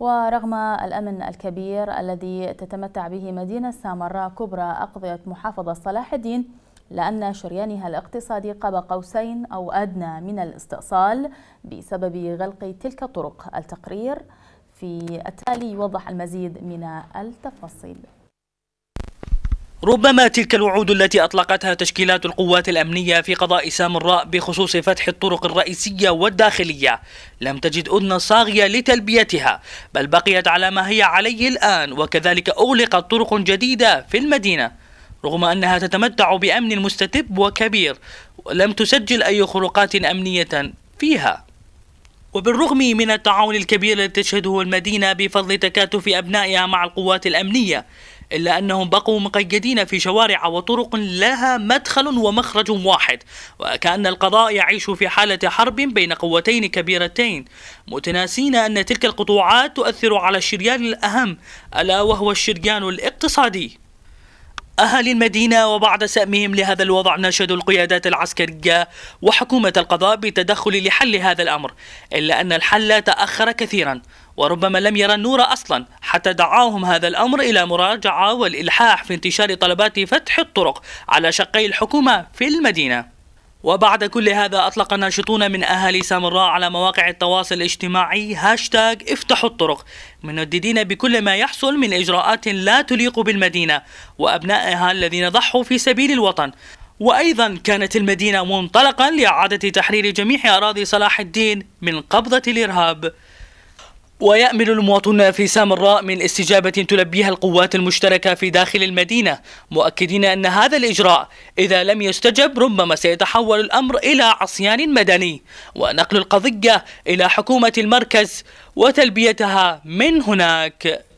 ورغم الأمن الكبير الذي تتمتع به مدينة سامراء كبرى أقضية محافظة صلاح الدين لأن شريانها الاقتصادي قاب قوسين أو أدنى من الاستئصال بسبب غلق تلك الطرق التقرير في التالي يوضح المزيد من التفاصيل ربما تلك الوعود التي أطلقتها تشكيلات القوات الأمنية في قضاء سامراء بخصوص فتح الطرق الرئيسية والداخلية لم تجد أذن صاغية لتلبيتها بل بقيت على ما هي عليه الآن وكذلك أغلقت طرق جديدة في المدينة رغم أنها تتمتع بأمن مستتب وكبير ولم تسجل أي خروقات أمنية فيها وبالرغم من التعاون الكبير الذي تشهده المدينة بفضل تكاتف أبنائها مع القوات الأمنية إلا أنهم بقوا مقيدين في شوارع وطرق لها مدخل ومخرج واحد وكأن القضاء يعيش في حالة حرب بين قوتين كبيرتين متناسين أن تلك القطوعات تؤثر على الشريان الأهم ألا وهو الشريان الاقتصادي أهالي المدينة وبعد سأمهم لهذا الوضع ناشدوا القيادات العسكرية وحكومة القضاء بالتدخل لحل هذا الأمر إلا أن الحل تأخر كثيرا وربما لم يرى النور أصلا حتى دعاهم هذا الأمر إلى مراجعة والإلحاح في انتشار طلبات فتح الطرق على شقي الحكومة في المدينة وبعد كل هذا أطلق ناشطون من أهالي سامراء على مواقع التواصل الاجتماعي هاشتاج افتحوا الطرق منددين بكل ما يحصل من إجراءات لا تليق بالمدينة وأبنائها الذين ضحوا في سبيل الوطن وأيضا كانت المدينة منطلقا لإعادة تحرير جميع أراضي صلاح الدين من قبضة الإرهاب ويأمل المواطنون في سامراء من استجابة تلبيها القوات المشتركة في داخل المدينة مؤكدين أن هذا الإجراء إذا لم يستجب ربما سيتحول الأمر إلى عصيان مدني ونقل القضية إلى حكومة المركز وتلبيتها من هناك